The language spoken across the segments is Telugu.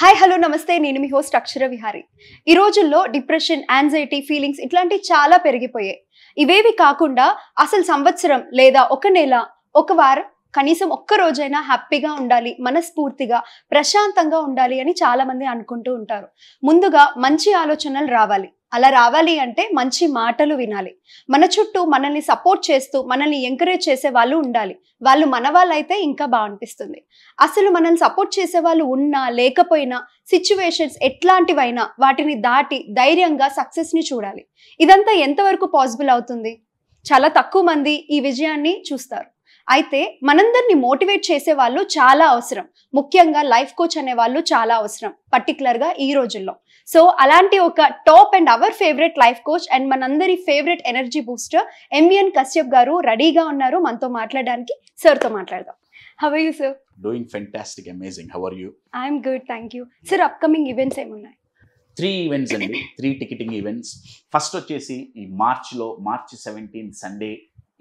హాయ్ హలో నమస్తే నేను మీ హోస్ట్ అక్షర విహారి ఈ రోజుల్లో డిప్రెషన్ యాంగ్జైటీ ఫీలింగ్స్ ఇట్లాంటివి చాలా పెరిగిపోయాయి ఇవేవి కాకుండా అసలు సంవత్సరం లేదా ఒక నెల ఒక వారం కనీసం ఒక్క రోజైనా హ్యాపీగా ఉండాలి మనస్ఫూర్తిగా ప్రశాంతంగా ఉండాలి అని చాలామంది అనుకుంటూ ఉంటారు ముందుగా మంచి ఆలోచనలు రావాలి అలా రావాలి అంటే మంచి మాటలు వినాలి మన చుట్టూ మనల్ని సపోర్ట్ చేస్తూ మనల్ని ఎంకరేజ్ చేసే వాళ్ళు ఉండాలి వాళ్ళు మన వాళ్ళైతే ఇంకా బాగా అనిపిస్తుంది అసలు మనల్ని సపోర్ట్ చేసే వాళ్ళు ఉన్నా లేకపోయినా సిచ్యువేషన్స్ ఎట్లాంటివైనా వాటిని దాటి ధైర్యంగా సక్సెస్ని చూడాలి ఇదంతా ఎంతవరకు పాసిబుల్ అవుతుంది చాలా తక్కువ మంది ఈ విజయాన్ని చూస్తారు అయితే మనందరినీ మోటివేట్ చేసే వాళ్ళు చాలా అవసరం ముఖ్యంగా లైఫ్ కోచ్ అనే వాళ్ళు చాలా అవసరం పర్టికులర్గా ఈ రోజుల్లో సో అలాంటి ఒక top and our favourite life coach and మనందరి favourite energy booster MVN Kashyap గారు రెడీగా ఉన్నారు మనతో మాట్లాడడానికి తో మాట్లాడదాం how are you sir doing fantastic amazing how are you am good thank you up upcoming events ఏమున్నాయి త్రీ ఈవెంట్స్ అండి త్రీ టికెటింగ్ ఈవెంట్స్ ఫస్ట్ వచ్చేసి ఈ మార్చ్లో March seventeen Sunday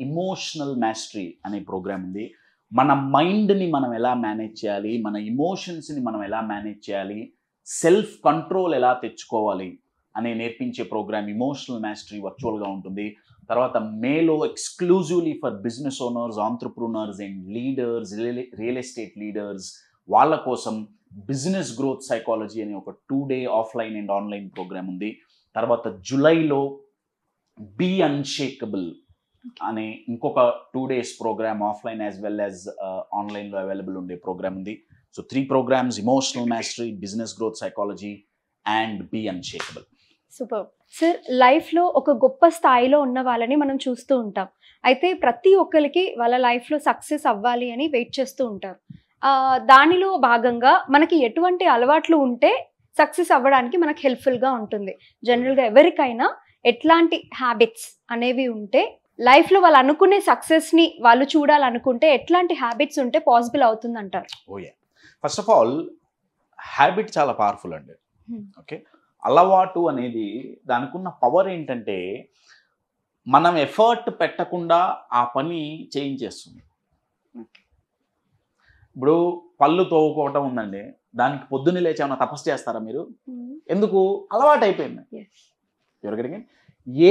emotional mastery అనే ప్రోగ్రామ్ ఉంది మన మైండ్ని మనం ఎలా మేనేజ్ చేయాలి మన ఇమోషన్స్ని మనం ఎలా మేనేజ్ చేయాలి సెల్ఫ్ కంట్రోల్ ఎలా తెచ్చుకోవాలి అనే నేర్పించే ప్రోగ్రామ్ ఇమోషనల్ మ్యాస్టరీ వర్చువల్గా ఉంటుంది తర్వాత మేలో exclusively for business owners entrepreneurs and leaders real estate leaders వాళ్ళ కోసం బిజినెస్ గ్రోత్ సైకాలజీ అనే ఒక two day offline and online programme ఉంది తర్వాత జూలైలో బీ అన్షేకబుల్ అనే ఇంకొక two days programme offline as well as ఆన్లైన్లో అవైలబుల్ ఉండే ప్రోగ్రామ్ ఉంది So three programs, emotional mastery, business growth psychology and be unshakable. Super sir లైఫ్లో ఒక గొప్ప స్థాయిలో ఉన్న వాళ్ళని మనం చూస్తూ ఉంటాం అయితే ప్రతి ఒక్కరికి వాళ్ళ లైఫ్లో సక్సెస్ అవ్వాలి అని వెయిట్ చేస్తూ ఉంటారు దానిలో భాగంగా మనకి ఎటువంటి అలవాట్లు ఉంటే సక్సెస్ అవ్వడానికి మనకు హెల్ప్ఫుల్గా ఉంటుంది జనరల్గా ఎవరికైనా ఎట్లాంటి హ్యాబిట్స్ అనేవి ఉంటే లైఫ్లో వాళ్ళు అనుకునే సక్సెస్ని వాళ్ళు చూడాలనుకుంటే ఎట్లాంటి హ్యాబిట్స్ ఉంటే పాసిబుల్ అవుతుంది అంటారు oh, first of all habit చాలా పవర్ఫుల్ అండి ఓకే hmm. అలవాటు అనేది దానికి ఉన్న పవర్ ఏంటంటే మనం ఎఫర్ట్ పెట్టకుండా ఆ పని చేయించేస్తుంది ఇప్పుడు పళ్ళు తోవుకోవటం ఉందండి దానికి పొద్దున్నే లేచి ఏమైనా తపస్సు చేస్తారా మీరు hmm. ఎందుకు అలవాటు అయిపోయింది ఎవరికడికి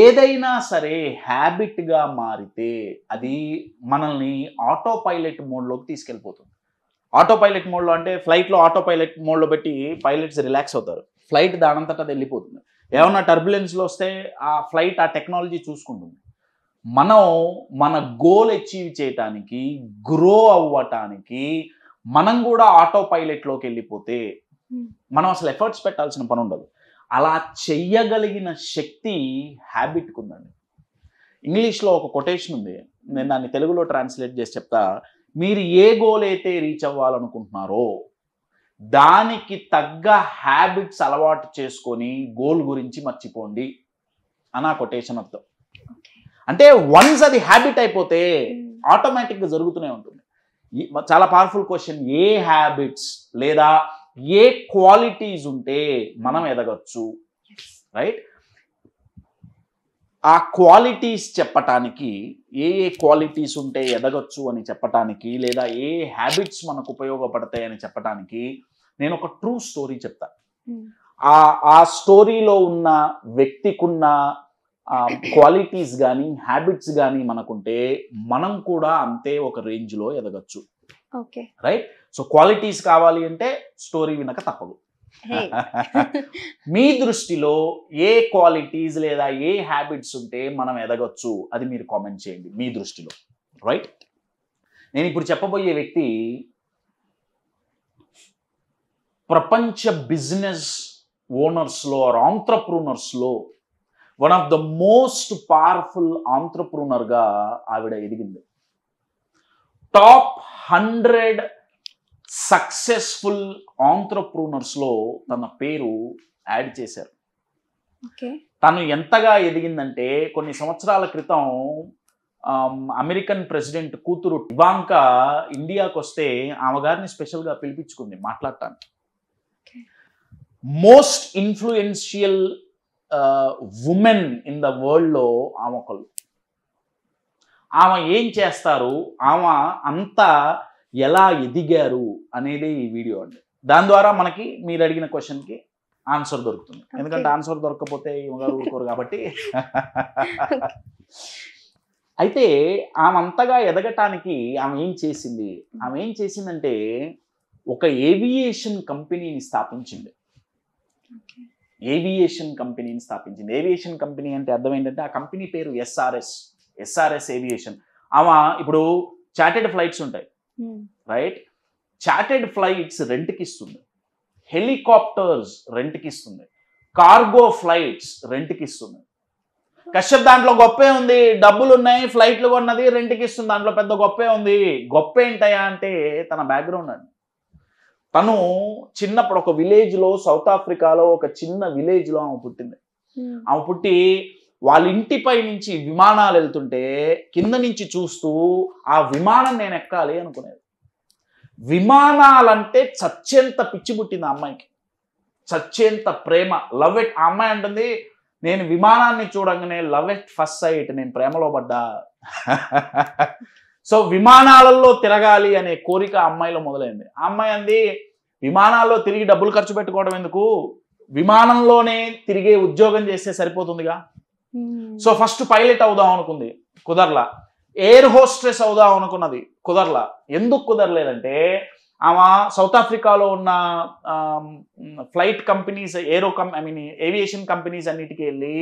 ఏదైనా సరే హ్యాబిట్గా మారితే అది మనల్ని ఆటో పైలట్ మోడ్లోకి తీసుకెళ్ళిపోతుంది ఆటో పైలట్ మోడ్లో అంటే ఫ్లైట్లో ఆటో పైలట్ మోడ్లో పెట్టి పైలట్స్ రిలాక్స్ అవుతారు ఫ్లైట్ దానంతటా అది వెళ్ళిపోతుంది ఏమన్నా టర్బులెన్స్లో వస్తే ఆ ఫ్లైట్ ఆ టెక్నాలజీ చూసుకుంటుంది మనం మన గోల్ అచీవ్ చేయటానికి గ్రో అవ్వటానికి మనం కూడా ఆటో పైలట్లోకి వెళ్ళిపోతే hmm. మనం అసలు ఎఫర్ట్స్ పెట్టాల్సిన పని ఉండదు అలా చెయ్యగలిగిన శక్తి హ్యాబిట్కి ఉందండి ఇంగ్లీష్లో ఒక కొటేషన్ ఉంది నేను దాన్ని తెలుగులో ట్రాన్స్లేట్ చేసి చెప్తా మీరు ఏ గోల్ అయితే రీచ్ అవ్వాలనుకుంటున్నారో దానికి తగ్గ హ్యాబిట్స్ అలవాటు చేసుకొని గోల్ గురించి మర్చిపోండి అని ఆ కొటేషన్ అర్థం అంటే వన్స్ అది హ్యాబిట్ అయిపోతే ఆటోమేటిక్గా hmm. జరుగుతూనే ఉంటుంది చాలా పవర్ఫుల్ క్వశ్చన్ ఏ హ్యాబిట్స్ లేదా ఏ క్వాలిటీస్ ఉంటే మనం ఎదగచ్చు రైట్ ఆ క్వాలిటీస్ చెప్పటానికి ఏ ఏ క్వాలిటీస్ ఉంటే ఎదగచ్చు అని చెప్పటానికి లేదా ఏ హ్యాబిట్స్ మనకు ఉపయోగపడతాయి అని చెప్పటానికి నేను ఒక ట్రూ స్టోరీ చెప్తా hmm. ఆ ఆ స్టోరీలో ఉన్న వ్యక్తికున్న క్వాలిటీస్ కానీ హ్యాబిట్స్ కానీ మనకుంటే మనం కూడా అంతే ఒక రేంజ్లో ఎదగచ్చు రైట్ సో క్వాలిటీస్ కావాలి అంటే స్టోరీ వినక తప్పదు మీ దృష్టిలో ఏ క్వాలిటీస్ లేదా ఏ హ్యాబిట్స్ ఉంటే మనం ఎదగొచ్చు అది మీరు కామెంట్ చేయండి మీ దృష్టిలో రైట్ నేను ఇప్పుడు చెప్పబోయే వ్యక్తి ప్రపంచ బిజినెస్ ఓనర్స్లో ఆర్ ఆంట్రప్రూనర్స్లో one of the most powerful ఆంట్రప్రూనర్గా ఆవిడ ఎదిగింది టాప్ హండ్రెడ్ సక్సెస్ఫుల్ ఆంట్రప్రూనర్స్లో తన పేరు యాడ్ చేశారు తను ఎంతగా ఎదిగిందంటే కొన్ని సంవత్సరాల క్రితం అమెరికన్ ప్రెసిడెంట్ కూతురు ఇవాంకా ఇండియాకు వస్తే ఆమె గారిని స్పెషల్గా పిలిపించుకుంది మాట్లాడటానికి most influential women in the వరల్డ్లో ఆమె ఒకళ్ళు ఆమె ఏం చేస్తారు ఆమె అంతా ఎలా ఎదిగారు అనేది ఈ వీడియో అండి దాని ద్వారా మనకి మీరు అడిగిన క్వశ్చన్కి ఆన్సర్ దొరుకుతుంది ఎందుకంటే ఆన్సర్ దొరకకపోతే ఇవ్వగారు ఊరుకోరు కాబట్టి అయితే ఆమె అంతగా ఎదగటానికి ఆమె ఏం చేసింది ఆమె ఏం చేసిందంటే ఒక ఏవియేషన్ కంపెనీని స్థాపించింది ఏవియేషన్ కంపెనీని స్థాపించింది ఏవియేషన్ కంపెనీ అంటే అర్థం ఏంటంటే ఆ కంపెనీ పేరు ఎస్ఆర్ఎస్ ఎస్ఆర్ఎస్ ఏవియేషన్ ఆమె ఇప్పుడు చార్టెడ్ ఫ్లైట్స్ ఉంటాయి రైట్ hmm. చార్టెడ్ ఫ్లైట్స్ రెంట్కి ఇస్తుంది హెలికాప్టర్స్ రెంట్కి ఇస్తుంది కార్గో ఫ్లైట్స్ రెంట్కి ఇస్తుంది కశ్యప్ దాంట్లో గొప్పే ఉంది డబ్బులు ఉన్నాయి ఫ్లైట్లు కొన్నది రెంట్కి ఇస్తుంది దాంట్లో పెద్ద గొప్పే ఉంది గొప్ప ఏంటయా అంటే తన బ్యాక్గ్రౌండ్ అండి తను చిన్నప్పుడు ఒక విలేజ్లో సౌత్ ఆఫ్రికాలో ఒక చిన్న విలేజ్లో ఆమె పుట్టింది hmm. ఆమె పుట్టి వాళ్ళ ఇంటిపై నుంచి విమానాలు వెళ్తుంటే కింద నుంచి చూస్తూ ఆ విమానం నేను ఎక్కాలి అనుకునేది విమానాలంటే చచ్చేంత పిచ్చి పుట్టింది అమ్మాయికి చచ్చేంత ప్రేమ లవ్ ఎట్ అమ్మాయి అంటుంది నేను విమానాన్ని చూడంగానే లవ్ ఎట్ ఫస్ట్ సైట్ నేను ప్రేమలో పడ్డా సో విమానాలలో తిరగాలి అనే కోరిక అమ్మాయిలో మొదలైంది అమ్మాయి అంది విమానాల్లో తిరిగి డబ్బులు ఖర్చు పెట్టుకోవడం ఎందుకు విమానంలోనే తిరిగే ఉద్యోగం చేస్తే సరిపోతుందిగా సో ఫస్ట్ hmm. పైలట్ అవుదాం అనుకుంది కుదరలా ఎయిర్ హోస్ట్రెస్ అవుదాం అనుకున్నది కుదరలా ఎందుకు కుదరలేదంటే ఆమె సౌత్ ఆఫ్రికాలో ఉన్న ఫ్లైట్ కంపెనీస్ ఏరో కం ఐ మీన్ ఏవియేషన్ కంపెనీస్ అన్నిటికీ వెళ్ళి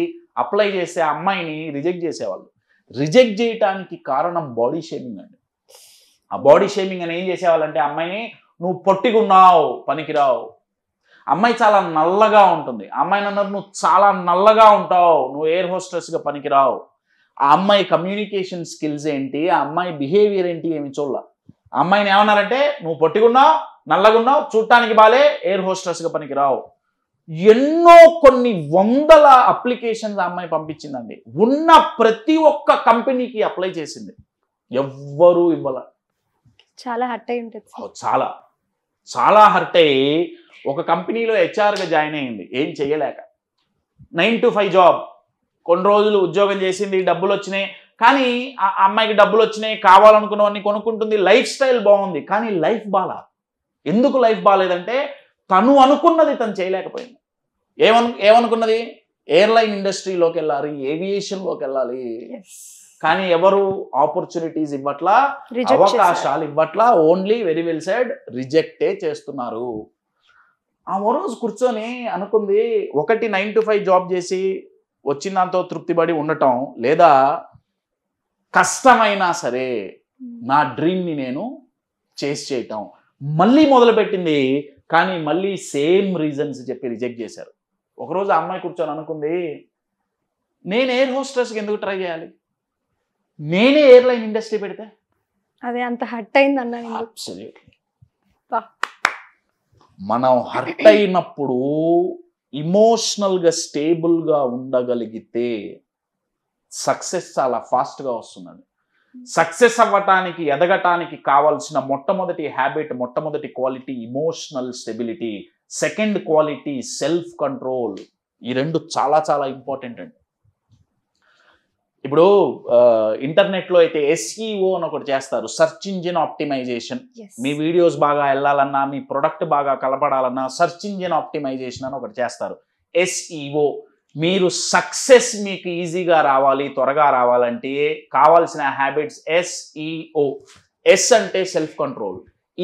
అప్లై చేసే అమ్మాయిని రిజెక్ట్ చేసేవాళ్ళు రిజెక్ట్ చేయటానికి కారణం బాడీ షేమింగ్ అండి ఆ బాడీ షేమింగ్ అని ఏం చేసేవాళ్ళంటే అమ్మాయిని నువ్వు పొట్టిగున్నావు పనికిరావు అమ్మాయి చాలా నల్లగా ఉంటుంది అమ్మాయిని అన్నారు నువ్వు చాలా నల్లగా ఉంటావు నువ్వు ఎయిర్ హోస్టర్స్గా పనికిరావు ఆ అమ్మాయి కమ్యూనికేషన్ స్కిల్స్ ఏంటి ఆ అమ్మాయి బిహేవియర్ ఏంటి ఏమి చూడ అమ్మాయిని ఏమన్నారంటే నువ్వు పొట్టుకున్నావు నల్లగున్నావు చూడటానికి బాలే ఎయిర్ హోస్టర్స్గా పనికిరావు ఎన్నో కొన్ని వందల అప్లికేషన్స్ ఆ అమ్మాయి పంపించిందండి ఉన్న ప్రతి ఒక్క కంపెనీకి అప్లై చేసింది ఎవ్వరూ ఇవ్వాల చాలా హట్ అయి ఉంటుంది చాలా చాలా హర్ట్ అయ్యి ఒక కంపెనీలో హెచ్ఆర్గా జాయిన్ అయింది ఏం చేయలేక నైన్ టు ఫైవ్ జాబ్ కొన్ని రోజులు ఉద్యోగం చేసింది డబ్బులు వచ్చినాయి కానీ ఆ అమ్మాయికి డబ్బులు వచ్చినాయి కావాలనుకున్నవన్నీ కొనుక్కుంటుంది లైఫ్ స్టైల్ బాగుంది కానీ లైఫ్ బాలా ఎందుకు లైఫ్ బాగాలేదంటే తను అనుకున్నది తను చేయలేకపోయింది ఏమను ఏమనుకున్నది ఎయిర్లైన్ ఇండస్ట్రీలోకి వెళ్ళాలి ఏవియేషన్లోకి వెళ్ళాలి కానీ ఎవరు ఆపర్చునిటీస్ ఇవ్వట్లా అవకాశాలు ఇవ్వట్లా ఓన్లీ వెరీ వెల్ సైడ్ రిజెక్టే చేస్తున్నారు ఆ రోజు కూర్చొని అనుకుంది ఒకటి నైన్ టు ఫైవ్ జాబ్ చేసి వచ్చిన దాంతో తృప్తిపడి ఉండటం లేదా కష్టమైనా సరే hmm. నా డ్రీమ్ని నేను చేసి చేయటం మళ్ళీ మొదలుపెట్టింది కానీ మళ్ళీ సేమ్ రీజన్స్ చెప్పి రిజెక్ట్ చేశారు ఒకరోజు ఆ అమ్మాయి కూర్చొని అనుకుంది నేను ఎయిర్ హోస్టెస్కి ఎందుకు ట్రై చేయాలి నేనే ఎయిర్లైన్ ఇండస్ట్రీ పెడితే అదే అంత హర్ట్ అయింది అన్నా మనం హర్ట్ అయినప్పుడు ఇమోషనల్గా స్టేబుల్గా ఉండగలిగితే సక్సెస్ చాలా ఫాస్ట్గా వస్తుందండి సక్సెస్ అవ్వటానికి ఎదగటానికి కావాల్సిన మొట్టమొదటి హ్యాబిట్ మొట్టమొదటి quality emotional stability second quality self control ఈ రెండు చాలా చాలా ఇంపార్టెంట్ అండి ఇప్పుడు ఇంటర్నెట్లో అయితే ఎస్ఈఓ e అని ఒకటి చేస్తారు సర్చ్ ఇంజిన్ ఆప్టిమైజేషన్ మీ వీడియోస్ బాగా వెళ్ళాలన్నా మీ ప్రొడక్ట్ బాగా కలపడాలన్నా సర్చ్ ఇంజిన్ ఆప్టిమైజేషన్ అని ఒకటి చేస్తారు ఎస్ఈఓ e మీరు సక్సెస్ మీకు ఈజీగా రావాలి త్వరగా రావాలంటే కావాల్సిన హ్యాబిట్స్ ఎస్ఈఓ ఎస్ అంటే సెల్ఫ్ కంట్రోల్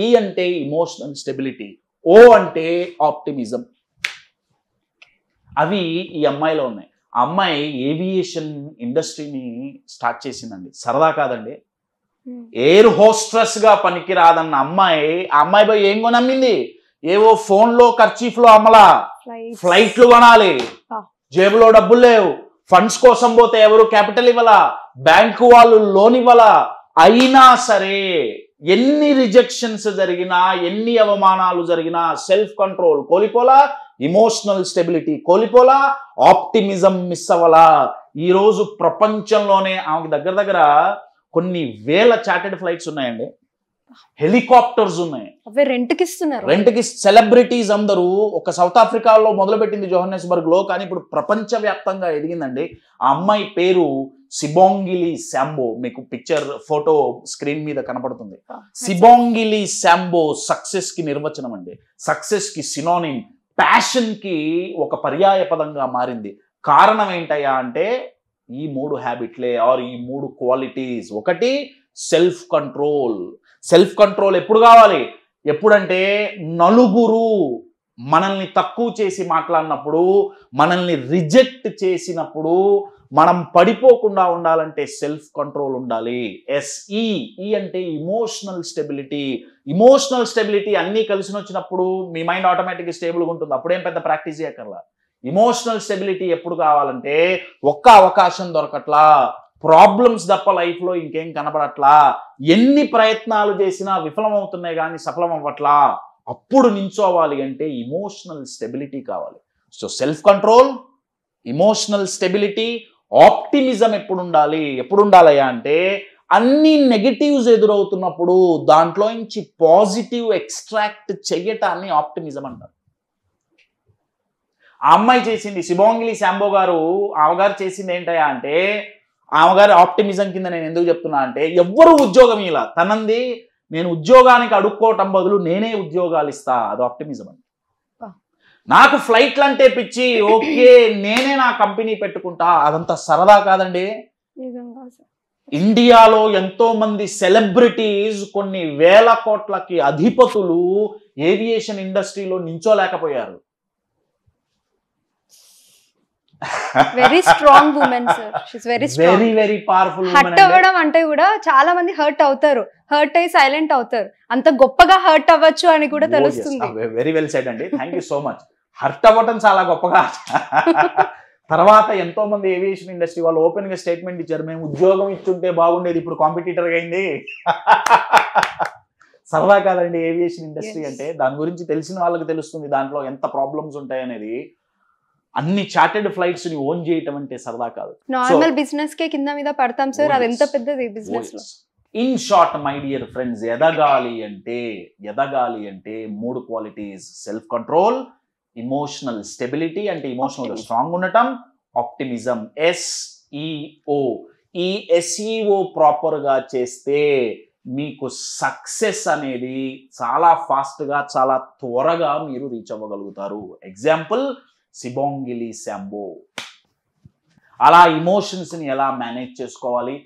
ఈ అంటే ఇమోషనల్ స్టెబిలిటీ ఓ అంటే ఆప్టిమిజం అవి ఈ అమ్మాయిలో ఉన్నాయి అమ్మాయి ఏవియేషన్ ఇండస్ట్రీని స్టార్ట్ చేసిందండి సరదా కాదండి ఎయిర్ హోస్ట్రస్ గా పనికి రాదన్న అమ్మాయి ఆ అమ్మాయి పోయి ఏం కొనమ్మింది ఏవో ఫోన్ లో ఖర్చీఫ్ లో అమ్మలా ఫ్లైట్లు కొనాలి జేబులో డబ్బులు లేవు ఫండ్స్ కోసం పోతే ఎవరు క్యాపిటల్ ఇవ్వాల బ్యాంకు వాళ్ళు లోన్ ఇవ్వలా అయినా సరే ఎన్ని రిజెక్షన్స్ జరిగినా ఎన్ని అవమానాలు జరిగినా సెల్ఫ్ కంట్రోల్ కోలిపోలా ఇమోషనల్ స్టెబిలిటీ కోల్పోలా ఆప్టిమిజం మిస్ అవ్వలా ఈరోజు ప్రపంచంలోనే ఆమెకి దగ్గర దగ్గర కొన్ని వేల చార్టెడ్ ఫ్లైట్స్ ఉన్నాయండి హెలికాప్టర్స్ ఉన్నాయి రెంట్కి ఇస్తున్నారు రెంట్కి సెలబ్రిటీస్ అందరూ ఒక సౌత్ ఆఫ్రికాలో మొదలుపెట్టింది జోహన్నెస్బర్గ్ లో కానీ ఇప్పుడు ప్రపంచ వ్యాప్తంగా ఎదిగిందండి ఆ అమ్మాయి పేరు సిబోంగిలి శాంబో మీకు పిక్చర్ ఫోటో స్క్రీన్ మీద కనపడుతుంది సిబోంగిలి శాంబో సక్సెస్ కి నిర్వచనం అండి సక్సెస్ కి సినోనిమ్ ప్యాషన్కి ఒక పర్యాయ పదంగా మారింది కారణం ఏంటయ్యా అంటే ఈ మూడు హ్యాబిట్లే ఆర్ ఈ మూడు క్వాలిటీస్ ఒకటి సెల్ఫ్ కంట్రోల్ సెల్ఫ్ కంట్రోల్ ఎప్పుడు కావాలి ఎప్పుడంటే నలుగురు మనల్ని తక్కువ చేసి మాట్లాడినప్పుడు మనల్ని రిజెక్ట్ చేసినప్పుడు మనం పడిపోకుండా ఉండాలంటే సెల్ఫ్ కంట్రోల్ ఉండాలి ఎస్ఈ ఈ e, e అంటే ఇమోషనల్ స్టెబిలిటీ ఇమోషనల్ స్టెబిలిటీ అన్నీ కలిసి వచ్చినప్పుడు మీ మైండ్ ఆటోమేటిక్గా స్టేబుల్గా ఉంటుంది అప్పుడేం పెద్ద ప్రాక్టీస్ చేయకర్లా ఇమోషనల్ స్టెబిలిటీ ఎప్పుడు కావాలంటే ఒక్క అవకాశం దొరకట్లా ప్రాబ్లమ్స్ తప్ప లైఫ్లో ఇంకేం కనబడట్లా ఎన్ని ప్రయత్నాలు చేసినా విఫలమవుతున్నాయి కానీ సఫలం అవ్వట్లా అప్పుడు నించోవాలి అంటే ఇమోషనల్ స్టెబిలిటీ కావాలి so self control emotional stability optimism ఎప్పుడు ఉండాలి ఎప్పుడు ఉండాలయ్యా అంటే అన్ని నెగిటివ్స్ ఎదురవుతున్నప్పుడు దాంట్లో నుంచి పాజిటివ్ ఎక్స్ట్రాక్ట్ చెయ్యటాన్ని ఆప్టిమిజం అంటారు ఆ అమ్మాయి చేసింది శిభోంగిలి శాంబో గారు ఆమెగారు చేసింది ఏంటయ్యా అంటే ఆమెగారు ఆప్టిమిజం కింద నేను ఎందుకు చెప్తున్నా అంటే ఎవ్వరు ఉద్యోగం ఇలా తనంది నేను ఉద్యోగానికి అడుక్కోవటం బదులు నేనే ఉద్యోగాలు ఇస్తా అది ఆప్టిమిజం అండి నాకు ఫ్లైట్లు అంటే పిచ్చి ఓకే నేనే నా కంపెనీ పెట్టుకుంటా అదంతా సరదా కాదండి ఇండియాలో ఎంతో మంది సెలబ్రిటీస్ కొన్ని వేల కోట్లకి అధిపతులు ఏవియేషన్ ఇండస్ట్రీలో నించోలేకపోయారు very strong very very very powerful hurt అవ్వడం అంటే కూడా చాలా మంది హర్ట్ అవుతారు హర్ట్ అయ్యి సైలెంట్ అవుతారు అంత గొప్పగా హర్ట్ అవ్వచ్చు అని కూడా oh, తెలుస్తుంది వెరీ వెల్ సైడ్ అండి థ్యాంక్ సో మచ్ హర్ట్ అవ్వటం చాలా గొప్పగా తర్వాత ఎంతో మంది ఏవియేషన్ ఇండస్ట్రీ వాళ్ళు ఓపెన్ గా స్టేట్మెంట్ ఇచ్చారు మేము ఉద్యోగం ఇచ్చుంటే బాగుండేది ఇప్పుడు కాంపిటీటర్ అయింది సరదా కాదండి ఏవియేషన్ ఇండస్ట్రీ అంటే దాని గురించి తెలిసిన వాళ్ళకి తెలుస్తుంది దాంట్లో ఎంత ప్రాబ్లమ్స్ ఉంటాయనేది అన్ని చార్టెడ్ ఫ్లైట్స్ ని ఓన్ చేయటం అంటే సరదా కాదు నార్మల్ బిజినెస్ కే కింద మీద పడతాం సార్ oh, అది ఎంత పెద్దది బిజినెస్ లో in short my dear friends ఎదగాలి అంటే ఎదగాలి అంటే మూడు qualities self control emotional stability అంటే ఇమోషనల్ స్ట్రాంగ్ ఉండటం ఆప్టిమిజం ఎస్ఈఓ e ఈ ఎస్ఈఓ ప్రాపర్గా e చేస్తే మీకు సక్సెస్ అనేది చాలా ఫాస్ట్గా చాలా త్వరగా మీరు రీచ్ అవ్వగలుగుతారు ఎగ్జాంపుల్ సిబోంగిలి శాంబో అలా ఇమోషన్స్ని ఎలా మేనేజ్ చేసుకోవాలి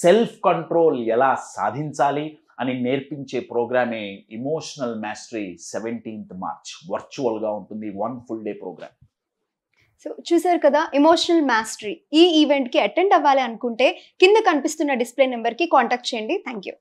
సెల్ఫ్ కంట్రోల్ ఎలా సాధించాలి అని నేర్పించే ప్రోగ్రామే ఇమోషనల్ మాస్టరీ సెవెంటీన్త్ మార్చ్ వర్చువల్గా ఉంటుంది one full day program so చూసారు కదా ఇమోషనల్ మాస్టరీ ఈ ఈవెంట్కి అటెండ్ అవ్వాలి అనుకుంటే కింద కనిపిస్తున్న డిస్ప్లే నెంబర్కి కాంటాక్ట్ చేయండి థ్యాంక్ యూ